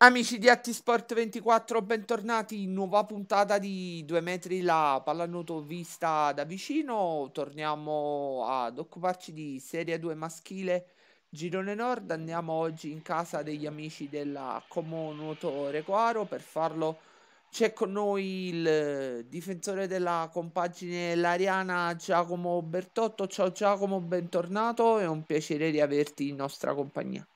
Amici di Attisport 24, bentornati in nuova puntata di Due metri la pallanuoto vista da vicino. Torniamo ad occuparci di Serie 2 maschile Girone Nord. Andiamo oggi in casa degli amici della Comonuoto Requaro. Per farlo c'è con noi il difensore della compagine Lariana Giacomo Bertotto. Ciao Giacomo, bentornato. È un piacere riaverti in nostra compagnia.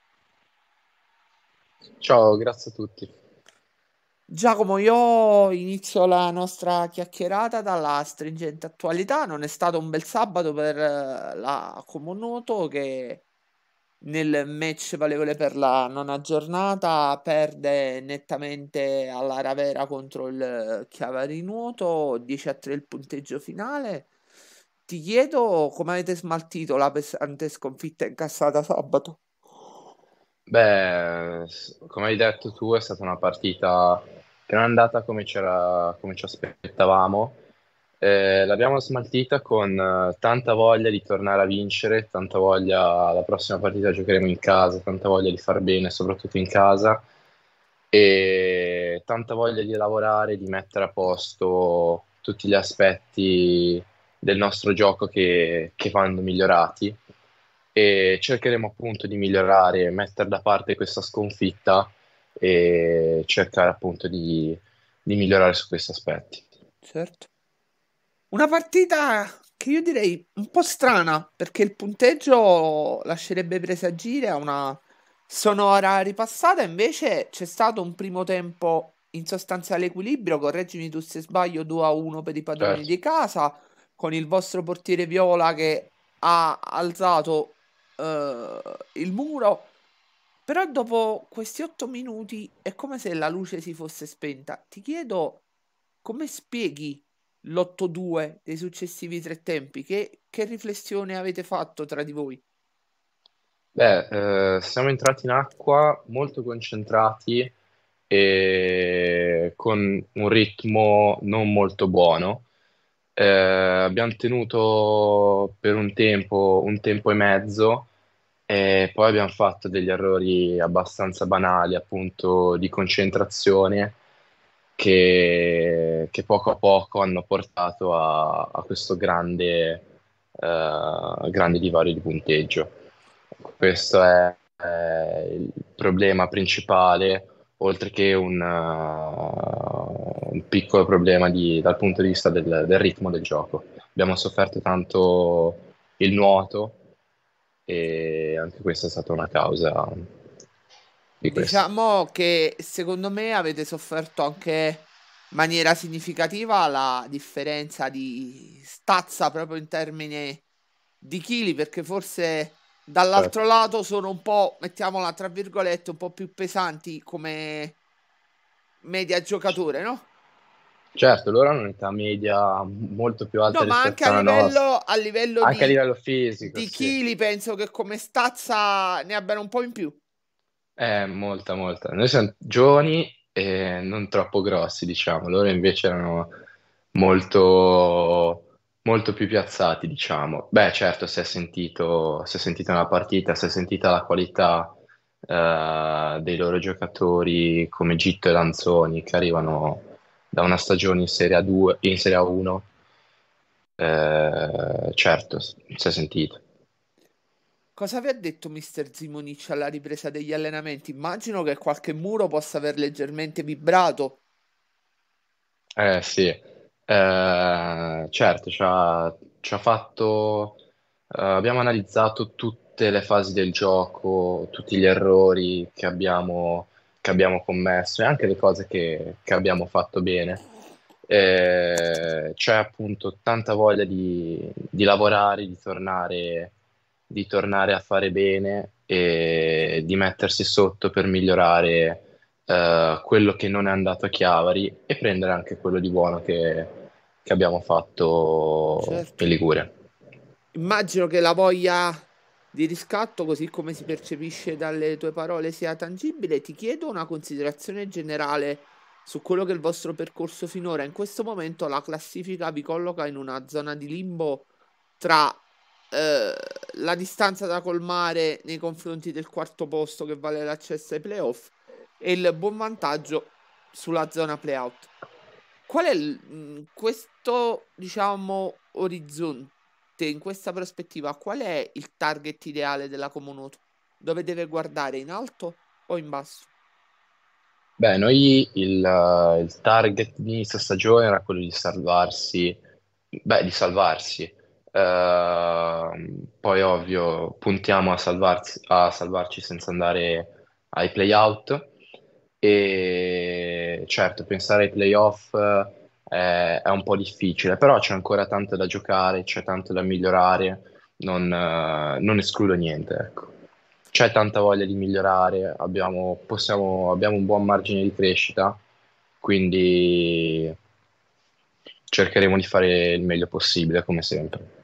Ciao, grazie a tutti. Giacomo, io inizio la nostra chiacchierata dalla stringente attualità. Non è stato un bel sabato per eh, la Comonoto che nel match valevole per la nona giornata perde nettamente alla Ravera contro il eh, Chiavari Nuoto, 10 a 3 il punteggio finale. Ti chiedo come avete smaltito la pesante sconfitta incassata sabato. Beh, come hai detto tu, è stata una partita che non è andata come, come ci aspettavamo. Eh, l'abbiamo smaltita con eh, tanta voglia di tornare a vincere, tanta voglia, la prossima partita giocheremo in casa, tanta voglia di far bene, soprattutto in casa, e tanta voglia di lavorare, di mettere a posto tutti gli aspetti del nostro gioco che, che vanno migliorati e cercheremo appunto di migliorare, mettere da parte questa sconfitta e cercare appunto di, di migliorare su questi aspetti. Certo. Una partita che io direi un po' strana perché il punteggio lascerebbe presagire a una sonora ripassata, invece c'è stato un primo tempo in sostanziale equilibrio, correggimi tu se sbaglio, 2 a 1 per i padroni certo. di casa, con il vostro portiere Viola che ha alzato eh, il muro. Però dopo questi otto minuti è come se la luce si fosse spenta. Ti chiedo come spieghi l'8-2 dei successivi tre tempi? Che, che, riflessione avete fatto tra di voi? Beh, eh, siamo entrati in acqua molto concentrati e con un ritmo non molto buono. Eh, abbiamo tenuto per un tempo, un tempo e mezzo e poi abbiamo fatto degli errori abbastanza banali, appunto, di concentrazione che, che poco a poco hanno portato a, a questo grande, uh, grande, divario di punteggio. Questo è, è eh, il problema principale, oltre che un, uh, un piccolo problema di, dal punto di vista del, del ritmo del gioco. Abbiamo sofferto tanto il nuoto e anche questa è stata una causa di questo. Diciamo che secondo me avete sofferto anche in maniera significativa la differenza di stazza proprio in termini di chili perché forse dall'altro certo. lato sono un po', mettiamola tra virgolette, un po' più pesanti come media giocatore, no? Certo, loro hanno un'età media molto più alta no, ma anche a livello, a livello, anche di, a livello fisico, di sì. chili penso che come stazza ne abbiano un po' in più. Eh, molta, molta. Noi siamo giovani e non troppo grossi, diciamo. Loro invece erano molto, molto più piazzati, diciamo. Beh, certo, si è sentito, si è sentita una partita, si è sentita la qualità eh, dei loro giocatori come Gitto e Lanzoni che arrivano da una stagione in Serie A2 in Serie A1 eh, certo si è sentito Cosa vi ha detto mister Zimonic alla ripresa degli allenamenti? Immagino che qualche muro possa aver leggermente vibrato. Eh sì, eh, certo, ci ha, ci ha fatto... Eh, abbiamo analizzato tutte le fasi del gioco, tutti gli errori che abbiamo che abbiamo commesso e anche le cose che, che abbiamo fatto bene. Eh, c'è appunto tanta voglia di, di lavorare, di tornare, di tornare, a fare bene e di mettersi sotto per migliorare eh, quello che non è andato a Chiavari e prendere anche quello di buono che, che abbiamo fatto certo. in Liguria. Immagino che la voglia di riscatto, così come si percepisce dalle tue parole, sia tangibile, ti chiedo una considerazione generale su quello che è il vostro percorso finora. In questo momento la classifica vi colloca in una zona di limbo tra eh, la distanza da colmare nei confronti del quarto posto che vale l'accesso ai playoff e il buon vantaggio sulla zona playout. Qual è il, mm, questo, diciamo, orizzonte? te in questa prospettiva qual è il target ideale della Comunoto? Dove deve guardare, in alto o in basso? Beh, noi il, eh, il target di inizio stagione era quello di salvarsi, beh, di salvarsi. Uh, poi ovvio puntiamo a, salvarsi, a salvarci senza andare ai playout e certo pensare ai playoff è, eh, è un po' difficile, però c'è ancora tanto da giocare, c'è tanto da migliorare, non, eh, non escludo niente. Ecco. C'è tanta voglia di migliorare, abbiamo, possiamo, abbiamo un buon margine di crescita, quindi cercheremo di fare il meglio possibile come sempre.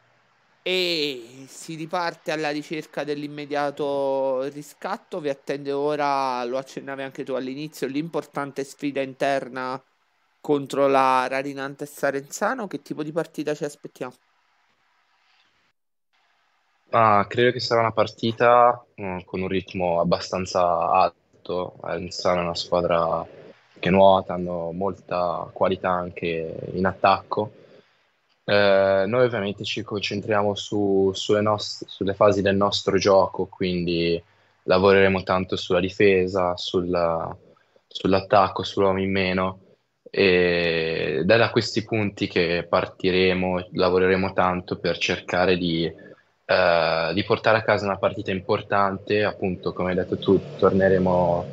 E si riparte alla ricerca dell'immediato riscatto. Vi attende ora, lo accennavi anche tu all'inizio, l'importante sfida interna contro la Radinante Sarenzano, che tipo di partita ci aspettiamo? Ah, credo che sarà una partita mh, mm, con un ritmo abbastanza alto. Sarenzano è una squadra che nuota, hanno molta qualità anche in attacco. Eh, noi ovviamente ci concentriamo su, sulle, nost- sulle, fasi del nostro gioco, quindi lavoreremo tanto sulla difesa, sulla, sull'attacco, sull'uomo in meno è da questi punti che partiremo, lavoreremo tanto per cercare di, uh, di portare a casa una partita importante, appunto come hai detto tu, torneremo,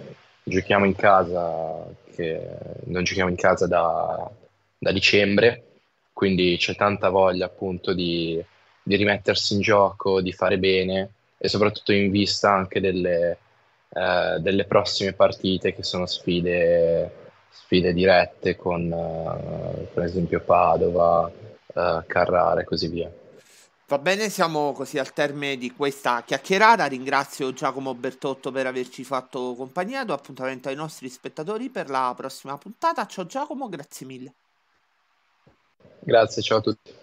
giochiamo in casa, che non giochiamo in casa da, da dicembre, quindi c'è tanta voglia appunto di, di rimettersi in gioco, di fare bene e soprattutto in vista anche delle, eh, delle prossime partite che sono sfide sfide dirette con uh, per esempio Padova, uh, Carrara e così via. Va bene, siamo così al termine di questa chiacchierata. Ringrazio Giacomo Bertotto per averci fatto compagnia. Do appuntamento ai nostri spettatori per la prossima puntata. Ciao Giacomo, grazie mille. Grazie, ciao a tutti.